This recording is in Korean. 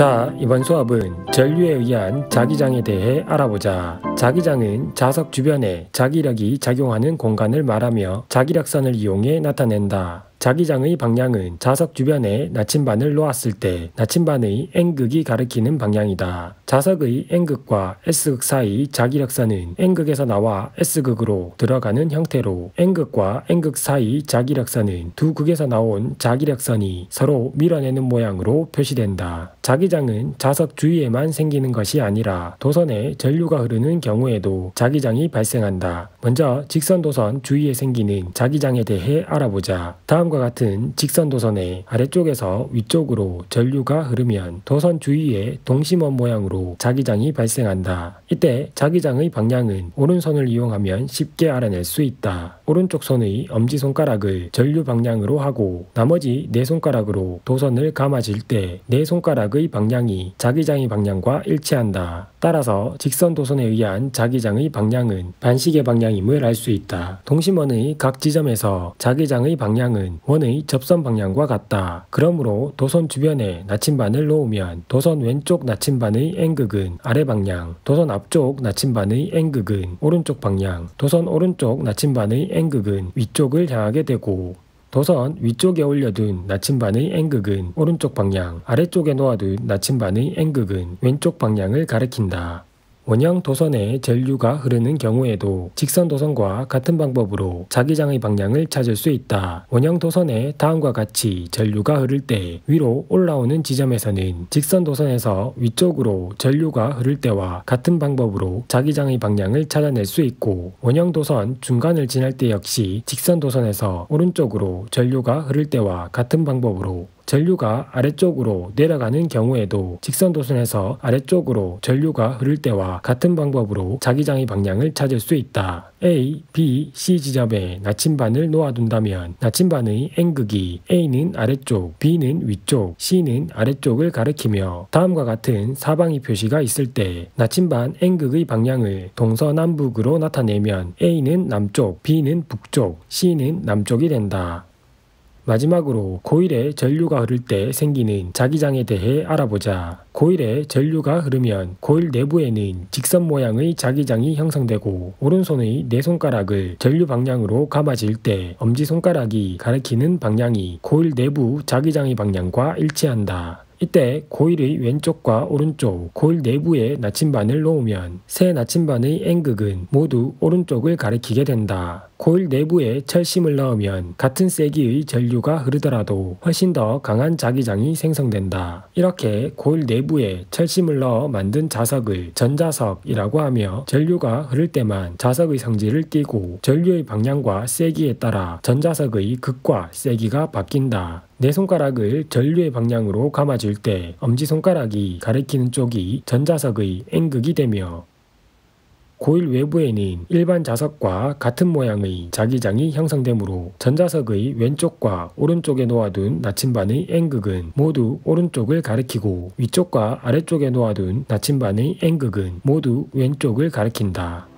자, 이번 수업은 전류에 의한 자기장에 대해 알아보자. 자기장은 자석 주변에 자기력이 작용하는 공간을 말하며 자기력선을 이용해 나타낸다. 자기장의 방향은 자석 주변에 나침반을 놓았을 때 나침반의 N극이 가리키는 방향이다. 자석의 N극과 S극 사이 자기력선은 N극에서 나와 S극으로 들어가는 형태로 N극과 N극 사이 자기력선은 두 극에서 나온 자기력선이 서로 밀어내는 모양으로 표시된다. 자기장은 자석 주위에만 생기는 것이 아니라 도선에 전류가 흐르는 경우에도 자기장이 발생한다. 먼저 직선 도선 주위에 생기는 자기장에 대해 알아보자. 다음과 같은 직선 도선의 아래쪽에서 위쪽으로 전류가 흐르면 도선 주위에 동심원 모양으로 경우 자기장이 발생한다. 이때 자기장의 방향은 오른손을 이용하면 쉽게 알아낼 수 있다. 오른쪽 손의 엄지손가락을 전류 방향으로 하고 나머지 네 손가락으로 도선을 감아질 때 네 손가락의 방향이 자기장의 방향과 일치한다. 따라서 직선 도선에 의한 자기장의 방향은 반시계 방향임을 알 수 있다. 동심원의 각 지점에서 자기장의 방향은 원의 접선 방향과 같다. 그러므로 도선 주변에 나침반을 놓으면 도선 왼쪽 나침반의 N극은 아래 방향, 도선 앞쪽 나침반의 N극은 오른쪽 방향, 도선 오른쪽 나침반의 N극은 위쪽을 향하게 되고 도선 위쪽에 올려둔 나침반의 N극은 오른쪽 방향, 아래쪽에 놓아둔 나침반의 N극은 왼쪽 방향을 가리킨다. 원형 도선에 전류가 흐르는 경우에도 직선 도선과 같은 방법으로 자기장의 방향을 찾을 수 있다. 원형 도선에 다음과 같이 전류가 흐를 때 위로 올라오는 지점에서는 직선 도선에서 위쪽으로 전류가 흐를 때와 같은 방법으로 자기장의 방향을 찾아낼 수 있고 원형 도선 중간을 지날 때 역시 직선 도선에서 오른쪽으로 전류가 흐를 때와 같은 방법으로 전류가 아래쪽으로 내려가는 경우에도 직선 도선에서 아래쪽으로 전류가 흐를 때와 같은 방법으로 자기장의 방향을 찾을 수 있다. A, B, C 지점에 나침반을 놓아둔다면 나침반의 N극이 A는 아래쪽, B는 위쪽, C는 아래쪽을 가리키며 다음과 같은 사방이 표시가 있을 때 나침반 N극의 방향을 동서남북으로 나타내면 A는 남쪽, B는 북쪽, C는 남쪽이 된다. 마지막으로 고일에 전류가 흐를 때 생기는 자기장에 대해 알아보자. 고일에 전류가 흐르면 고일 내부에는 직선 모양의 자기장이 형성되고 오른손의 네 손가락을 전류 방향으로 감아질 때 엄지손가락이 가리키는 방향이 고일 내부 자기장의 방향과 일치한다. 이때 고일의 왼쪽과 오른쪽 고일 내부에 나침반을 놓으면 새 나침반의 N극은 모두 오른쪽을 가리키게 된다. 고일 내부에 철심을 넣으면 같은 세기의 전류가 흐르더라도 훨씬 더 강한 자기장이 생성된다. 이렇게 고일 내부에 철심을 넣어 만든 자석을 전자석이라고 하며 전류가 흐를 때만 자석의 성질을 띠고 전류의 방향과 세기에 따라 전자석의 극과 세기가 바뀐다. 내 손가락을 전류의 방향으로 감아줄 때 엄지손가락이 가리키는 쪽이 전자석의 앵극이 되며 고일 외부에는 일반 자석과 같은 모양의 자기장이 형성되므로 전자석의 왼쪽과 오른쪽에 놓아둔 나침반의 앵극은 모두 오른쪽을 가리키고 위쪽과 아래쪽에 놓아둔 나침반의 앵극은 모두 왼쪽을 가리킨다.